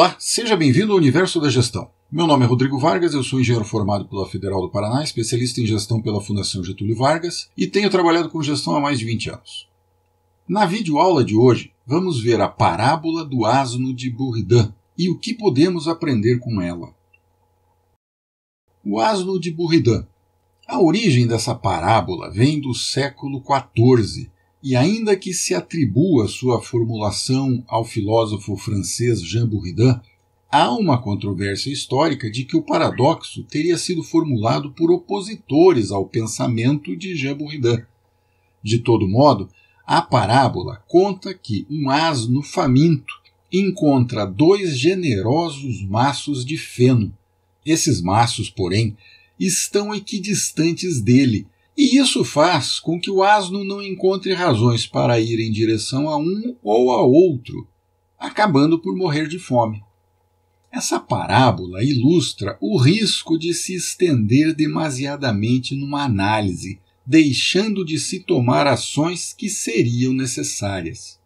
Olá, seja bem-vindo ao Universo da Gestão. Meu nome é Rodrigo Vargas, eu sou engenheiro formado pela Federal do Paraná, especialista em gestão pela Fundação Getúlio Vargas e tenho trabalhado com gestão há mais de 20 anos. Na videoaula de hoje, vamos ver a parábola do asno de Buridan e o que podemos aprender com ela. O asno de Buridan. A origem dessa parábola vem do século XIV e ainda que se atribua sua formulação ao filósofo francês Jean Bourdin, há uma controvérsia histórica de que o paradoxo teria sido formulado por opositores ao pensamento de Jean Bourdin. De todo modo, a parábola conta que um asno faminto encontra dois generosos maços de feno. Esses maços, porém, estão equidistantes dele e isso faz com que o asno não encontre razões para ir em direção a um ou a outro, acabando por morrer de fome. Essa parábola ilustra o risco de se estender demasiadamente numa análise, deixando de se tomar ações que seriam necessárias.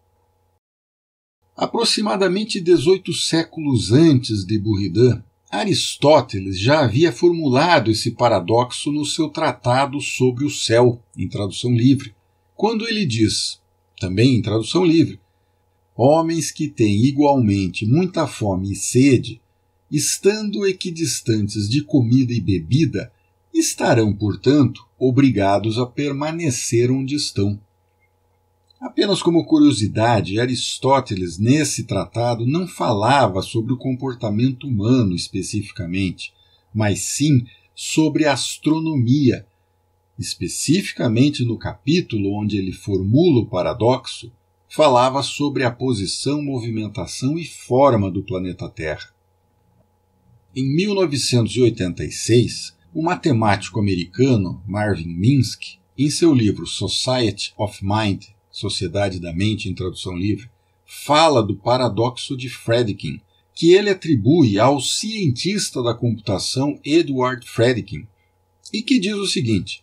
Aproximadamente 18 séculos antes de Buridan, Aristóteles já havia formulado esse paradoxo no seu Tratado sobre o Céu, em tradução livre, quando ele diz, também em tradução livre, homens que têm igualmente muita fome e sede, estando equidistantes de comida e bebida, estarão, portanto, obrigados a permanecer onde estão. Apenas como curiosidade, Aristóteles, nesse tratado, não falava sobre o comportamento humano especificamente, mas sim sobre astronomia, especificamente no capítulo onde ele formula o paradoxo, falava sobre a posição, movimentação e forma do planeta Terra. Em 1986, o matemático americano Marvin Minsky, em seu livro Society of Mind Sociedade da Mente em tradução livre, fala do paradoxo de Fredkin, que ele atribui ao cientista da computação Edward Fredkin, e que diz o seguinte: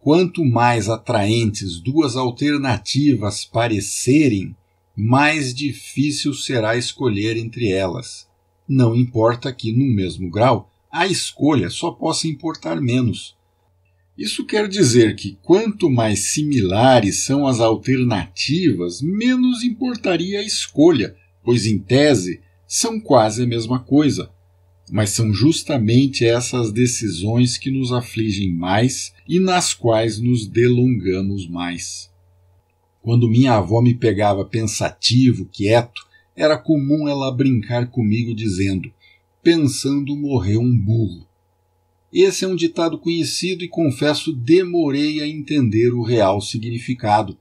quanto mais atraentes duas alternativas parecerem, mais difícil será escolher entre elas. Não importa que, no mesmo grau, a escolha só possa importar menos, isso quer dizer que quanto mais similares são as alternativas, menos importaria a escolha, pois em tese são quase a mesma coisa. Mas são justamente essas decisões que nos afligem mais e nas quais nos delongamos mais. Quando minha avó me pegava pensativo, quieto, era comum ela brincar comigo dizendo: Pensando morreu um burro. Esse é um ditado conhecido e confesso demorei a entender o real significado.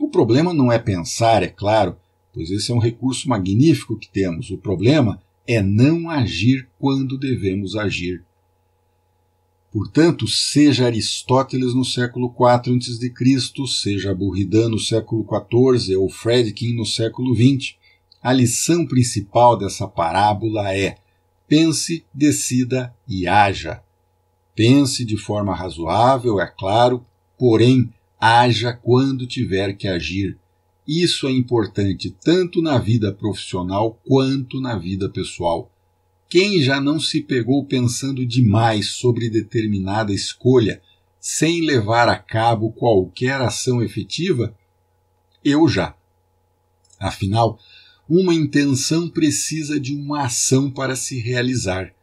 O problema não é pensar, é claro, pois esse é um recurso magnífico que temos. O problema é não agir quando devemos agir. Portanto, seja Aristóteles no século IV a.C., seja Burridan no século XIV ou Fredkin no século XX, a lição principal dessa parábola é: pense, decida e haja. Pense de forma razoável, é claro, porém haja quando tiver que agir. Isso é importante tanto na vida profissional quanto na vida pessoal. Quem já não se pegou pensando demais sobre determinada escolha sem levar a cabo qualquer ação efetiva? Eu já. Afinal, uma intenção precisa de uma ação para se realizar.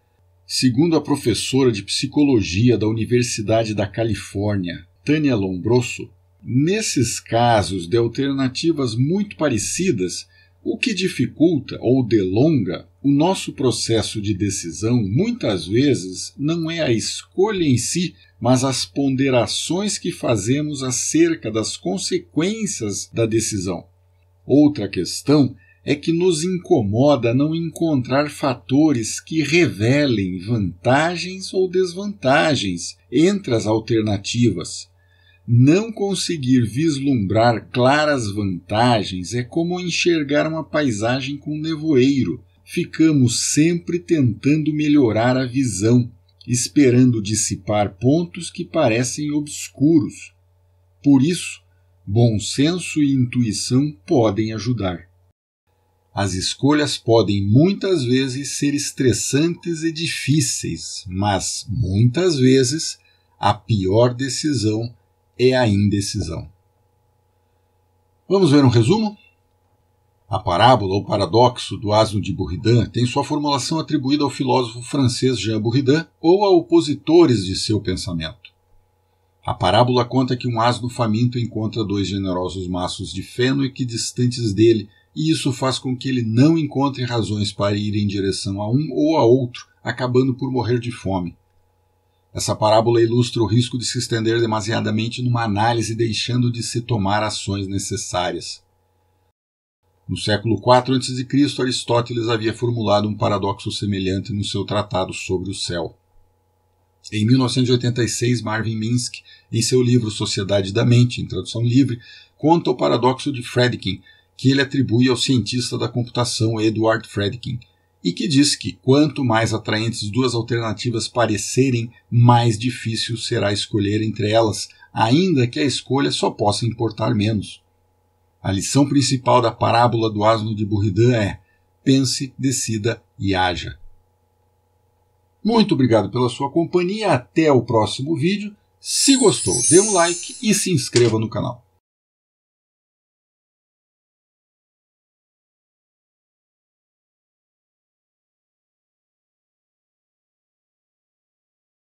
Segundo a professora de psicologia da Universidade da Califórnia, Tânia Lombroso, nesses casos de alternativas muito parecidas, o que dificulta ou delonga o nosso processo de decisão muitas vezes não é a escolha em si, mas as ponderações que fazemos acerca das consequências da decisão. Outra questão é que nos incomoda não encontrar fatores que revelem vantagens ou desvantagens entre as alternativas. Não conseguir vislumbrar claras vantagens é como enxergar uma paisagem com nevoeiro. Ficamos sempre tentando melhorar a visão, esperando dissipar pontos que parecem obscuros. Por isso, bom senso e intuição podem ajudar. As escolhas podem muitas vezes ser estressantes e difíceis, mas muitas vezes a pior decisão é a indecisão. Vamos ver um resumo? A parábola ou paradoxo do asno de Buridan tem sua formulação atribuída ao filósofo francês Jean Buridan ou a opositores de seu pensamento. A parábola conta que um asno faminto encontra dois generosos maços de feno e que, distantes dele, e isso faz com que ele não encontre razões para ir em direção a um ou a outro, acabando por morrer de fome. Essa parábola ilustra o risco de se estender demasiadamente numa análise, deixando de se tomar ações necessárias. No século IV a.C., Aristóteles havia formulado um paradoxo semelhante no seu Tratado sobre o Céu. Em 1986, Marvin Minsky, em seu livro Sociedade da Mente, em tradução livre, conta o paradoxo de Fredkin, que ele atribui ao cientista da computação Edward Fredkin, e que diz que quanto mais atraentes duas alternativas parecerem, mais difícil será escolher entre elas, ainda que a escolha só possa importar menos. A lição principal da parábola do asno de Burridan é: pense, decida e haja. Muito obrigado pela sua companhia, até o próximo vídeo. Se gostou, dê um like e se inscreva no canal.